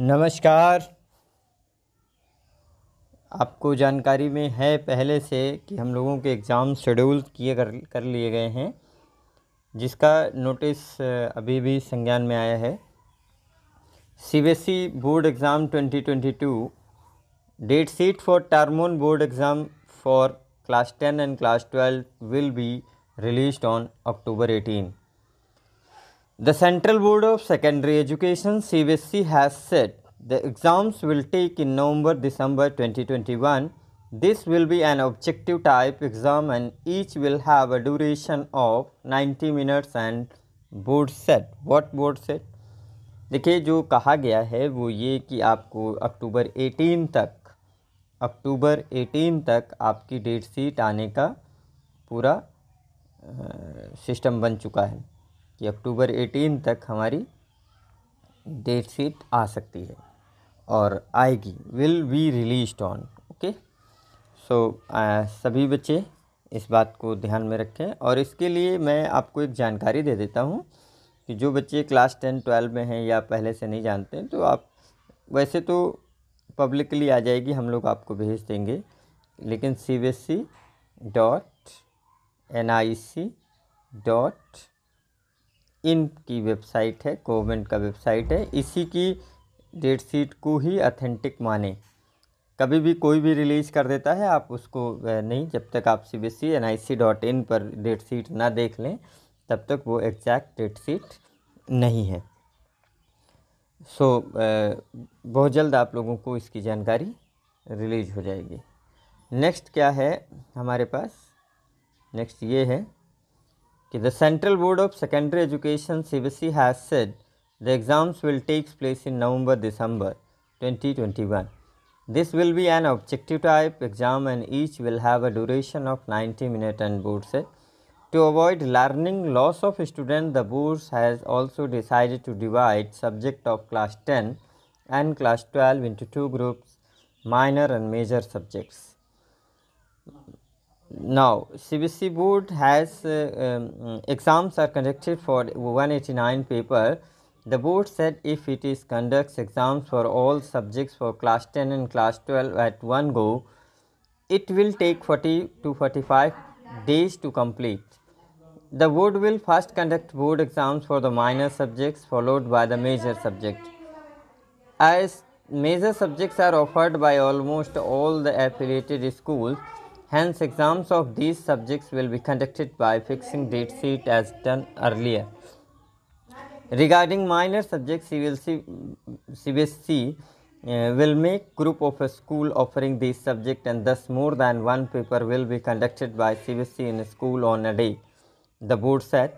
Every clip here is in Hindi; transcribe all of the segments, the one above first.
नमस्कार आपको जानकारी में है पहले से कि हम लोगों के एग्ज़ाम शेड्यूल किए कर कर लिए गए हैं जिसका नोटिस अभी भी संज्ञान में आया है C board exam 2022 date sheet for टारमोन board exam for class ten and class twelve will be released on October eighteen The Central Board of Secondary Education CBSE has said the exams will take in November December 2021. This will be an objective type exam and each will have a duration of 90 minutes and board said what board said देखिए जो कहा गया है वो ये कि आपको अक्टूबर 18 तक अक्टूबर 18 तक आपकी डेट शीट आने का पूरा सिस्टम बन चुका है कि अक्टूबर एटीन तक हमारी डेट शीट आ सकती है और आएगी will be release on okay so सभी बच्चे इस बात को ध्यान में रखें और इसके लिए मैं आपको एक जानकारी दे देता हूँ कि जो बच्चे क्लास टेन ट्वेल्व में हैं या पहले से नहीं जानते तो आप वैसे तो पब्लिकली आ जाएगी हम लोग आपको भेज देंगे लेकिन C B S C dot N I C dot in की वेबसाइट है गवर्नमेंट का वेबसाइट है इसी की डेट शीट को ही अथेंटिक माने कभी भी कोई भी रिलीज़ कर देता है आप उसको नहीं जब तक आप C B S C N I C dot in पर डेट शीट ना देख लें तब तक वो एग्जैक्ट डेट शीट नहीं है सो so, बहुत जल्द आप लोगों को इसकी जानकारी रिलीज हो जाएगी नेक्स्ट क्या है हमारे पास नेक्स्ट ये है Okay, the Central Board of Secondary Education CBC has said the exams will take place in November December 2021. This will be an objective type exam and each will have a duration of 90 minutes and board set. To avoid learning loss of students, the board has also decided to divide subject of class 10 and class 12 into two groups, minor and major subjects. Now, CBC board has uh, um, exams are conducted for 189 paper. The board said if it is conducts exams for all subjects for class 10 and class 12 at one go, it will take 40 to 45 days to complete. The board will first conduct board exams for the minor subjects followed by the major subject. As major subjects are offered by almost all the affiliated schools, Hence, exams of these subjects will be conducted by fixing date sheet as done earlier. Regarding minor subjects, CVLC, CBSC uh, will make group of a school offering these subject and thus more than one paper will be conducted by CBSC in a school on a day. The board said,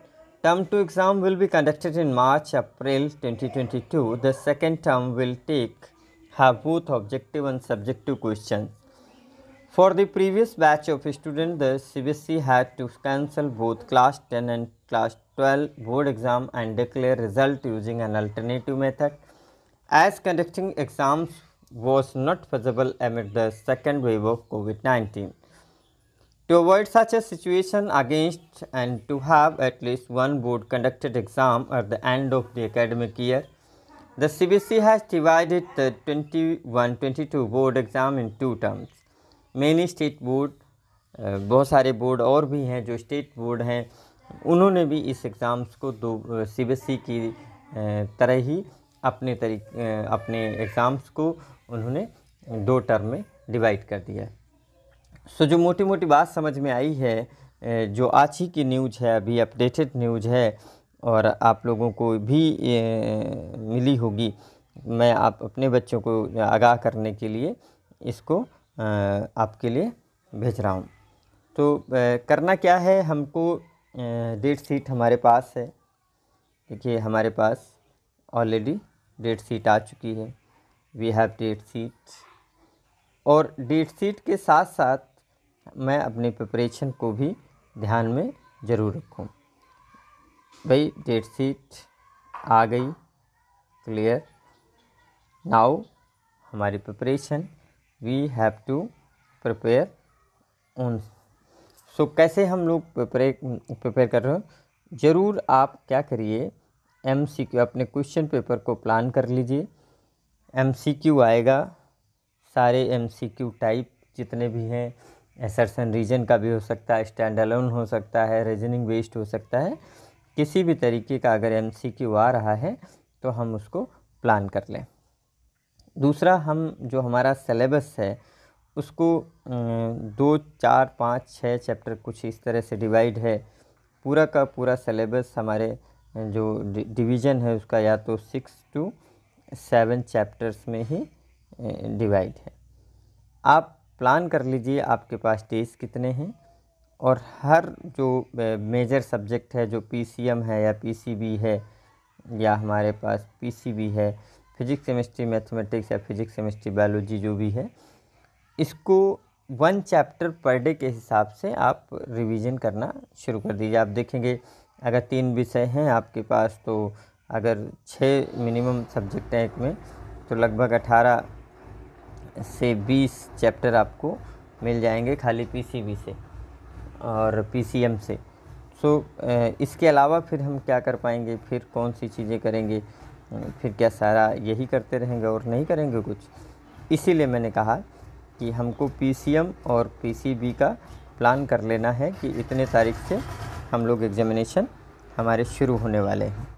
Term 2 exam will be conducted in March, April 2022. The second term will take have both objective and subjective questions. For the previous batch of students, the CBC had to cancel both class 10 and class 12 board exam and declare result using an alternative method. As conducting exams was not feasible amid the second wave of COVID-19. To avoid such a situation against and to have at least one board conducted exam at the end of the academic year, the CBC has divided the 21-22 board exam in two terms. Many state board बहुत सारे बोर्ड और भी हैं जो स्टेट बोर्ड हैं उन्होंने भी इस एग्ज़ाम्स को दो सी बी एस ई की तरह ही अपने तरीके अपने एग्ज़ाम्स को उन्होंने दो टर्म में डिवाइड कर दिया सो जो मोटी मोटी बात समझ में आई है जो आज ही की न्यूज है अभी अपडेटेड न्यूज है और आप लोगों को भी मिली होगी मैं आप अपने बच्चों को आगाह करने के लिए इसको आपके लिए भेज रहा हूँ तो करना क्या है हमको डेट सीट हमारे पास है देखिए हमारे पास ऑलरेडी डेट सीट आ चुकी है वी हैव डेट सीट और डेट सीट के साथ साथ मैं अपने प्रिपरेशन को भी ध्यान में ज़रूर रखूँ भाई डेट सीट आ गई क्लियर नाउ हमारी preparation we have to prepare own so कैसे हम लोग प्रपेयर प्रिपेयर कर रहे हो ज़रूर आप क्या करिए एम सी क्यू अपने क्वेश्चन पेपर को प्लान कर लीजिए एम सी क्यू आएगा सारे एम सी क्यू टाइप जितने भी हैं एसरसन रीजन का भी हो सकता है स्टैंड अलोन हो सकता है रीजनिंग बेस्ड हो सकता है किसी भी तरीके का अगर एम सी क्यू आ रहा है तो हम उसको प्लान कर लें दूसरा हम जो हमारा सेलेबस है उसको दो चार पाँच छः चैप्टर कुछ इस तरह से डिवाइड है पूरा का पूरा सिलेबस हमारे जो डिवीज़न है उसका या तो सिक्स टू सेवन चैप्टर्स में ही डिवाइड है आप प्लान कर लीजिए आपके पास डेज कितने हैं और हर जो मेजर सब्जेक्ट है जो पीसीएम है या पीसीबी है या हमारे पास पीसीबी है फिजिक्स केमिस्ट्री मैथमेटिक्स या फिजिक्स केमिस्ट्री बायोलॉजी जो भी है इसको वन चैप्टर पर डे के हिसाब से आप रिवीजन करना शुरू कर दीजिए आप देखेंगे अगर तीन विषय हैं आपके पास तो अगर छः मिनिमम सब्जेक्ट हैं एक में तो लगभग अठारह से बीस चैप्टर आपको मिल जाएंगे खाली पीसीबी से और पीसीएम से सो इसके अलावा फिर हम क्या कर पाएंगे फिर कौन सी चीज़ें करेंगे फिर क्या सारा यही करते रहेंगे और नहीं करेंगे कुछ इसीलिए मैंने कहा कि हमको पी और पी का प्लान कर लेना है कि इतने तारीख से हम लोग एग्ज़ामिनेशन हमारे शुरू होने वाले हैं